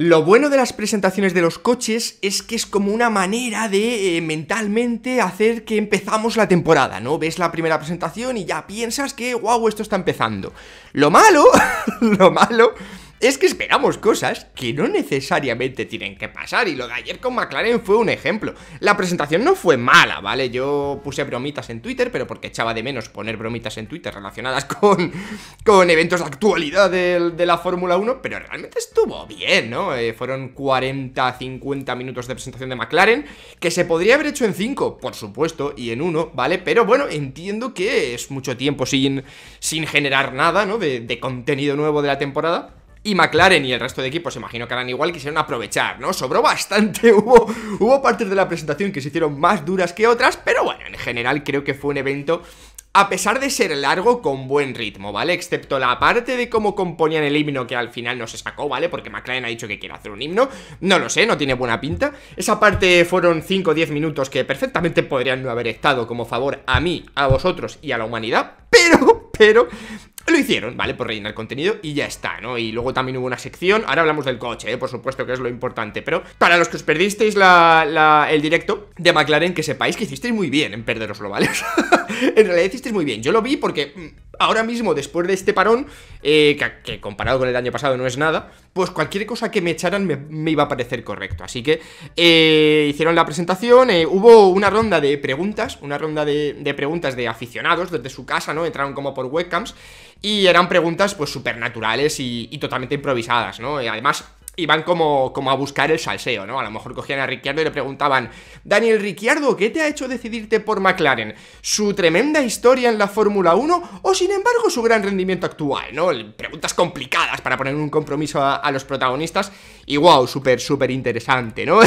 Lo bueno de las presentaciones de los coches es que es como una manera de eh, mentalmente hacer que empezamos la temporada, ¿no? Ves la primera presentación y ya piensas que, Guau, esto está empezando. Lo malo, lo malo es que esperamos cosas que no necesariamente tienen que pasar y lo de ayer con McLaren fue un ejemplo. La presentación no fue mala, ¿vale? Yo puse bromitas en Twitter, pero porque echaba de menos poner bromitas en Twitter relacionadas con, con eventos de actualidad de, la Fórmula 1, pero realmente estuvo bien, ¿no? Eh, fueron 40, 50 minutos de presentación de McLaren, que se podría haber hecho en 5, por supuesto, y en 1, ¿vale? Pero bueno, entiendo que es mucho tiempo sin, sin generar nada, ¿no? de contenido nuevo de la temporada y McLaren y el resto de equipos, imagino que harán igual, quisieron aprovechar, ¿no? Sobró bastante, hubo, hubo partes de la presentación que se hicieron más duras que otras, pero bueno, en general creo que fue un evento a pesar de ser largo, con buen ritmo, ¿vale? Excepto la parte de cómo componían el himno que al final no se sacó, ¿vale? Porque McLaren ha dicho que quiere hacer un himno, no lo sé, no tiene buena pinta. Esa parte fueron 5 o 10 minutos que perfectamente podrían no haber estado como favor a mí, a vosotros y a la humanidad, pero, pero, lo hicieron, ¿vale? Por rellenar contenido y ya está, ¿no? Y luego también hubo una sección, ahora hablamos del coche, ¿eh? por supuesto que es lo importante, pero para los que os perdisteis la, el directo de McLaren, que sepáis que hicisteis muy bien en perderoslo, ¿vale? en realidad hicisteis muy bien, yo lo vi porque mm, ahora mismo, después de este parón, eh, que, comparado con el año pasado no es nada, pues cualquier cosa que me echaran me, iba a parecer correcto. Así que eh, hicieron la presentación, eh, hubo una ronda de preguntas, una ronda de, preguntas de aficionados desde su casa, ¿no? Entraron como por webcams y eran preguntas pues supernaturales y, y totalmente improvisadas, ¿no? Y además Iban como, como a buscar el salseo, ¿no? A lo mejor cogían a Ricciardo y le preguntaban, Daniel Ricciardo, ¿qué te ha hecho decidirte por McLaren? ¿Su tremenda historia en la Fórmula 1 o sin embargo su gran rendimiento actual, ¿no? Preguntas complicadas para poner un compromiso a, a los protagonistas y wow, súper, súper interesante, ¿no?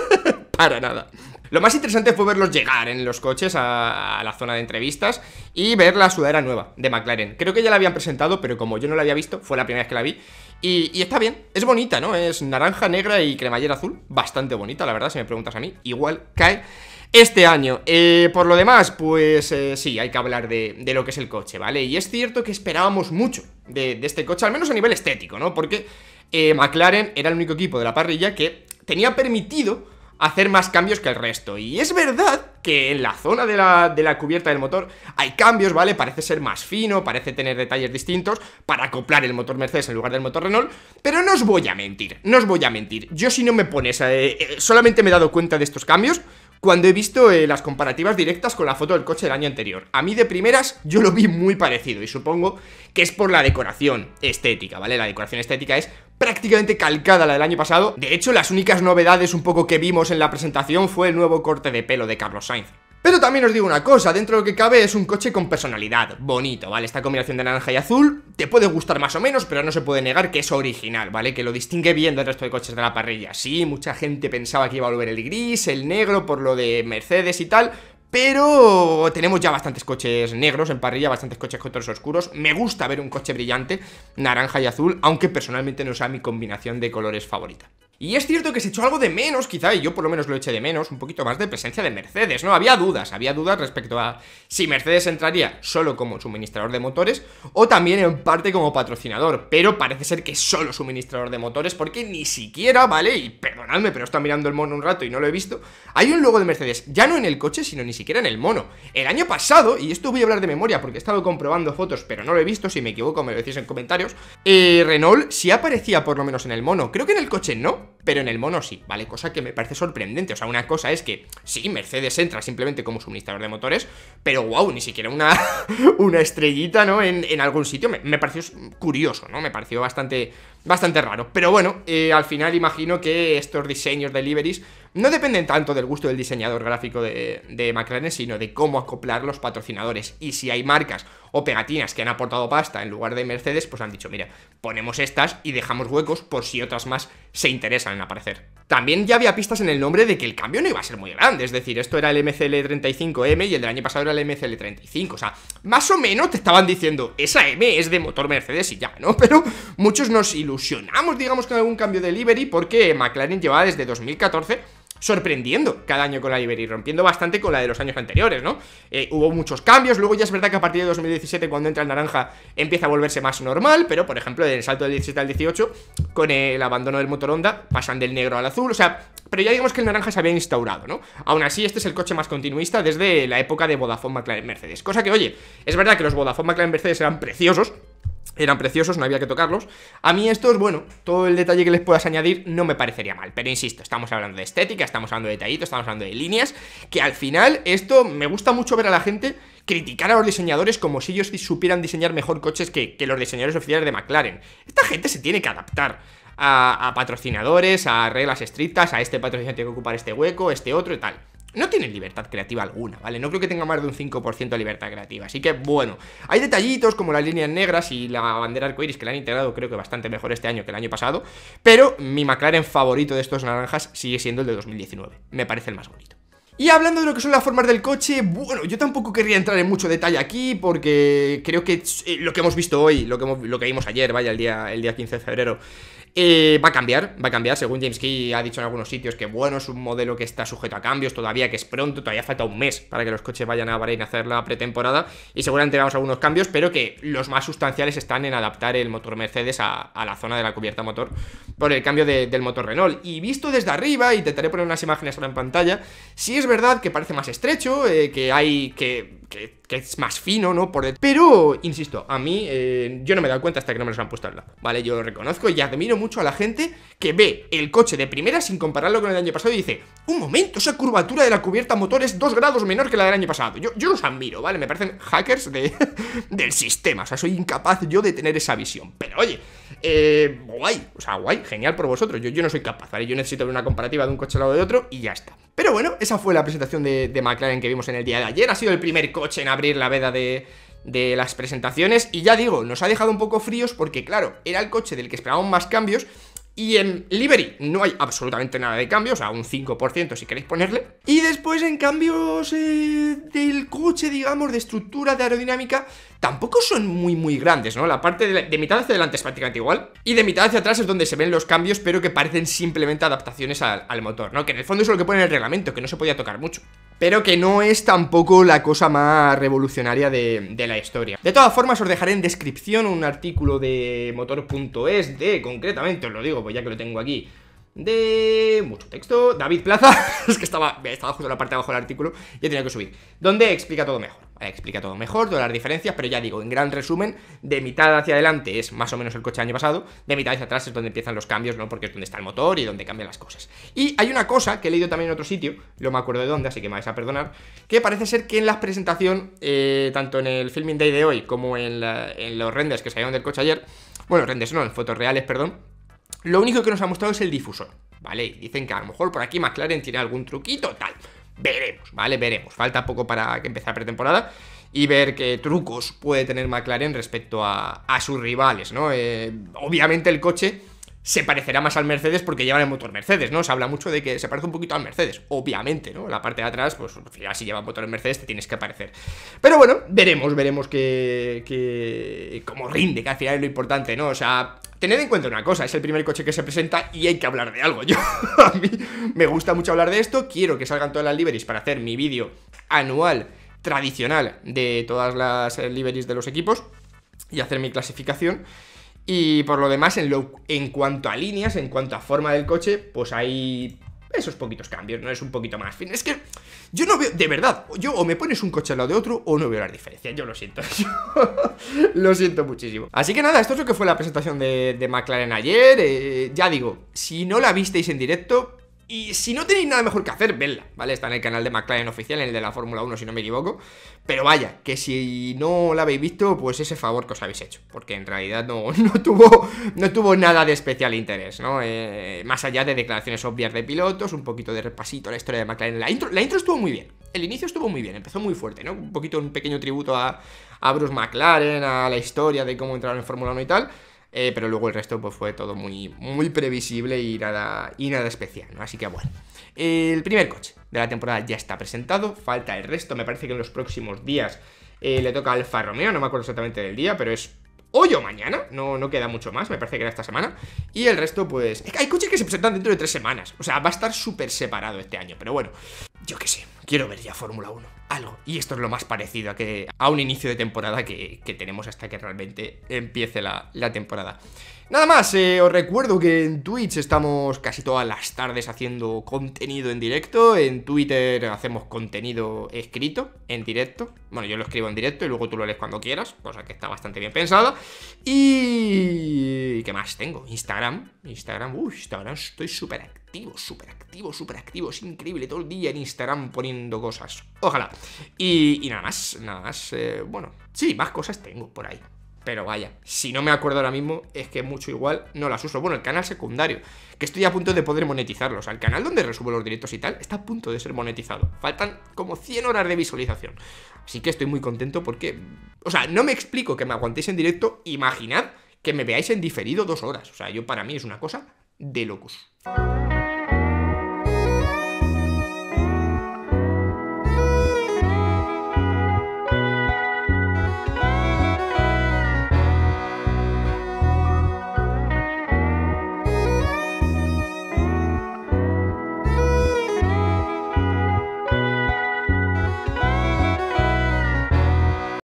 para nada. Lo más interesante fue verlos llegar en los coches a, la zona de entrevistas y ver la sudadera nueva de McLaren. Creo que ya la habían presentado, pero como yo no la había visto, fue la primera vez que la vi. Y, está bien, es bonita, ¿no? Es naranja, negra y cremallera azul. Bastante bonita, la verdad, si me preguntas a mí. Igual cae este año. Eh, por lo demás, pues eh, sí, hay que hablar de, lo que es el coche, ¿vale? Y es cierto que esperábamos mucho de, este coche, al menos a nivel estético, ¿no? Porque eh, McLaren era el único equipo de la parrilla que tenía permitido hacer más cambios que el resto. Y es verdad que en la zona de la, cubierta del motor hay cambios, ¿vale? Parece ser más fino, parece tener detalles distintos para acoplar el motor Mercedes en lugar del motor Renault, pero no os voy a mentir, no os voy a mentir. Yo si no me pones, eh, eh, solamente me he dado cuenta de estos cambios cuando he visto eh, las comparativas directas con la foto del coche del año anterior. A mí de primeras yo lo vi muy parecido y supongo que es por la decoración estética, ¿vale? La decoración estética es prácticamente calcada la del año pasado. De hecho, las únicas novedades un poco que vimos en la presentación fue el nuevo corte de pelo de Carlos Sainz. Pero también os digo una cosa, dentro de lo que cabe es un coche con personalidad, bonito, ¿vale? Esta combinación de naranja y azul te puede gustar más o menos, pero no se puede negar que es original, ¿vale? Que lo distingue bien del resto de coches de la parrilla. Sí, mucha gente pensaba que iba a volver el gris, el negro, por lo de Mercedes y tal, pero tenemos ya bastantes coches negros en parrilla, bastantes coches con otros oscuros. Me gusta ver un coche brillante, naranja y azul, aunque personalmente no sea mi combinación de colores favorita. Y es cierto que se echó algo de menos, quizá, y yo por lo menos lo eché de menos, un poquito más de presencia de Mercedes, ¿no? Había dudas, había dudas respecto a si Mercedes entraría solo como suministrador de motores o también en parte como patrocinador, pero parece ser que solo suministrador de motores porque ni siquiera, ¿vale? Y perdonadme, pero estado mirando el mono un rato y no lo he visto, hay un logo de Mercedes, ya no en el coche, sino ni siquiera en el mono. El año pasado, y esto voy a hablar de memoria porque he estado comprobando fotos, pero no lo he visto, si me equivoco me lo decís en comentarios, eh, Renault sí aparecía por lo menos en el mono, creo que en el coche no, pero en el mono sí, ¿vale? Cosa que me parece sorprendente. O sea, una cosa es que sí, Mercedes entra simplemente como suministrador de motores, pero wow, ni siquiera una, una estrellita, ¿no? En, en algún sitio. Me, me, pareció curioso, ¿no? Me pareció bastante, bastante raro. Pero bueno, eh, al final imagino que estos diseños de liveries no dependen tanto del gusto del diseñador gráfico de, de McLaren, sino de cómo acoplar los patrocinadores. Y si hay marcas o pegatinas que han aportado pasta en lugar de Mercedes, pues han dicho, mira, ponemos estas y dejamos huecos por si otras más se interesan en aparecer. También ya había pistas en el nombre de que el cambio no iba a ser muy grande, es decir, esto era el MCL35M y el del año pasado era el MCL35, o sea, más o menos te estaban diciendo, esa M es de motor Mercedes y ya, ¿no? Pero muchos nos ilusionamos, digamos, con algún cambio de livery porque McLaren llevaba desde 2014 sorprendiendo cada año con la Iberia y rompiendo bastante con la de los años anteriores, ¿no? Eh, hubo muchos cambios, luego ya es verdad que a partir de 2017 cuando entra el naranja empieza a volverse más normal, pero por ejemplo en el salto del 17 al 18 con el abandono del motor pasan del negro al azul, o sea, pero ya digamos que el naranja se había instaurado, ¿no? Aún así este es el coche más continuista desde la época de Vodafone McLaren Mercedes, cosa que oye, es verdad que los Vodafone McLaren Mercedes eran preciosos, eran preciosos, no había que tocarlos. A mí estos, bueno, todo el detalle que les puedas añadir no me parecería mal, pero insisto, estamos hablando de estética, estamos hablando de detallitos, estamos hablando de líneas, que al final esto me gusta mucho ver a la gente criticar a los diseñadores como si ellos supieran diseñar mejor coches que, los diseñadores oficiales de McLaren. Esta gente se tiene que adaptar. A, a patrocinadores, a reglas estrictas, a este patrocinador tiene que ocupar este hueco, este otro y tal no tienen libertad creativa alguna, ¿vale? No creo que tenga más de un 5% de libertad creativa. Así que, bueno, hay detallitos como las líneas negras y la bandera arcoiris que la han integrado, creo que bastante mejor este año que el año pasado. Pero mi McLaren favorito de estos naranjas sigue siendo el de 2019. Me parece el más bonito. Y hablando de lo que son las formas del coche, bueno, yo tampoco querría entrar en mucho detalle aquí porque creo que eh, lo que hemos visto hoy, lo que, lo que vimos ayer, vaya, el día, el día 15 de febrero, eh, va a cambiar, va a cambiar, según James Key ha dicho en algunos sitios que bueno, es un modelo que está sujeto a cambios todavía, que es pronto, todavía falta un mes para que los coches vayan a Bahrein a hacer la pretemporada y seguramente a algunos cambios, pero que los más sustanciales están en adaptar el motor Mercedes a, la zona de la cubierta motor por el cambio del motor Renault. Y visto desde arriba, y intentaré poner unas imágenes ahora en pantalla, sí es verdad que parece más estrecho, eh, que hay que que es más fino, ¿no? Por Pero, insisto, a mí eh, yo no me he dado cuenta hasta que no me los han puesto a ¿vale? Yo lo reconozco y admiro mucho a la gente que ve el coche de primera sin compararlo con el año pasado y dice, un momento, esa curvatura de la cubierta motor es dos grados menor que la del año pasado. Yo, los admiro, ¿vale? Me parecen hackers del sistema, o sea, soy incapaz yo de tener esa visión. Pero oye, eh, guay, o sea, guay, genial por vosotros. Yo, yo no soy capaz, ¿vale? Yo necesito ver una comparativa de un coche al lado de otro y ya está. Pero bueno, esa fue la presentación de, McLaren que vimos en el día de ayer. Ha sido el primer coche en abrir la veda de, de las presentaciones y ya digo, nos ha dejado un poco fríos porque claro, era el coche del que esperábamos más cambios y en Liberty no hay absolutamente nada de cambios, o sea, un 5% si queréis ponerle. Y después en cambios eh, del coche, digamos, de estructura, de aerodinámica, tampoco son muy, muy grandes, ¿no? La parte de, mitad hacia delante es prácticamente igual. Y de mitad hacia atrás es donde se ven los cambios, pero que parecen simplemente adaptaciones al, motor, ¿no? Que en el fondo es lo que pone el reglamento, que no se podía tocar mucho pero que no es tampoco la cosa más revolucionaria de, la historia. De todas formas, os dejaré en descripción un artículo de motor.es de, concretamente, os lo digo, pues ya que lo tengo aquí, de mucho texto, David Plaza, es que estaba, estaba justo en la parte de abajo del artículo y tenía que subir, donde explica todo mejor, explica todo mejor, todas las diferencias, pero ya digo, en gran resumen, de mitad hacia adelante es más o menos el coche del año pasado, de mitad hacia atrás es donde empiezan los cambios, ¿no? Porque es donde está el motor y donde cambian las cosas. Y hay una cosa que he leído también en otro sitio, no me acuerdo de dónde, así que me vais a perdonar, que parece ser que en la presentación, eh, tanto en el filming day de hoy como en, en los renders que salieron del coche ayer, bueno, renders no, en fotos reales, perdón, lo único que nos ha mostrado es el difusor, ¿vale? Y dicen que a lo mejor por aquí McLaren tiene algún truquito, tal. Veremos, ¿vale? Veremos. Falta poco para que empiece la pretemporada y ver qué trucos puede tener McLaren respecto a, sus rivales, ¿no? Eh, obviamente el coche se parecerá más al Mercedes porque lleva el motor Mercedes, ¿no? Se habla mucho de que se parece un poquito al Mercedes, obviamente, ¿no? La parte de atrás, pues al final si lleva motor Mercedes te tienes que parecer. Pero bueno, veremos, veremos que, que cómo rinde, que al final es lo importante, ¿no? O sea, tened en cuenta una cosa, es el primer coche que se presenta y hay que hablar de algo. Yo, a mí me gusta mucho hablar de esto, quiero que salgan todas las liveries para hacer mi vídeo anual tradicional de todas las eh, liveries de los equipos y hacer mi clasificación. Y por lo demás, en, en cuanto a líneas, en cuanto a forma del coche, pues hay esos poquitos cambios, ¿no? Es un poquito más fin. Es que yo no veo, de verdad, yo o me pones un coche al lado de otro o no veo la diferencia yo lo siento, lo siento muchísimo. Así que nada, esto es lo que fue la presentación de, McLaren ayer, eh, ya digo, si no la visteis en directo, y si no tenéis nada mejor que hacer, vedla, ¿vale? Está en el canal de McLaren oficial, en el de la Fórmula 1, si no me equivoco. Pero vaya, que si no la habéis visto, pues ese favor que os habéis hecho. Porque en realidad no, no tuvo, no tuvo nada de especial interés, ¿no? Eh, más allá de declaraciones obvias de pilotos, un poquito de repasito a la historia de McLaren. La intro, estuvo muy bien. El inicio estuvo muy bien, empezó muy fuerte, ¿no? Un poquito, un pequeño tributo a Bruce McLaren, a la historia de cómo entraron en Fórmula 1 y tal. Eh, pero luego el resto pues, fue todo muy, muy previsible y nada, y nada especial, ¿no? Así que bueno. El primer coche de la temporada ya está presentado, falta el resto, me parece que en los próximos días eh, le toca Alfa Romeo, no me acuerdo exactamente del día, pero es hoy o mañana, no, no queda mucho más, me parece que era esta semana, y el resto pues... hay coches que se presentan dentro de tres semanas, o sea, va a estar súper separado este año, pero bueno, yo qué sé, quiero ver ya Fórmula 1 algo. Y esto es lo más parecido a, que, a un inicio de temporada que, tenemos hasta que realmente empiece la, temporada. Nada más, eh, os recuerdo que en Twitch estamos casi todas las tardes haciendo contenido en directo, en Twitter hacemos contenido escrito, en directo, bueno, yo lo escribo en directo y luego tú lo lees cuando quieras, cosa que está bastante bien pensada, y... ¿qué más tengo? Instagram, Instagram, uy, Instagram, estoy súper activo, súper activo, súper activo, es increíble, todo el día en Instagram poniendo cosas, ojalá. Y, nada más, nada más. Eh, bueno, sí, más cosas tengo por ahí. Pero vaya, si no me acuerdo ahora mismo, es que mucho igual no las uso. Bueno, el canal secundario, que estoy a punto de poder monetizarlo. O sea, el canal donde resumo los directos y tal, está a punto de ser monetizado. Faltan como 100 horas de visualización. Así que estoy muy contento porque... O sea, no me explico que me aguantéis en directo. Imaginad que me veáis en diferido dos horas. O sea, yo para mí es una cosa de locos.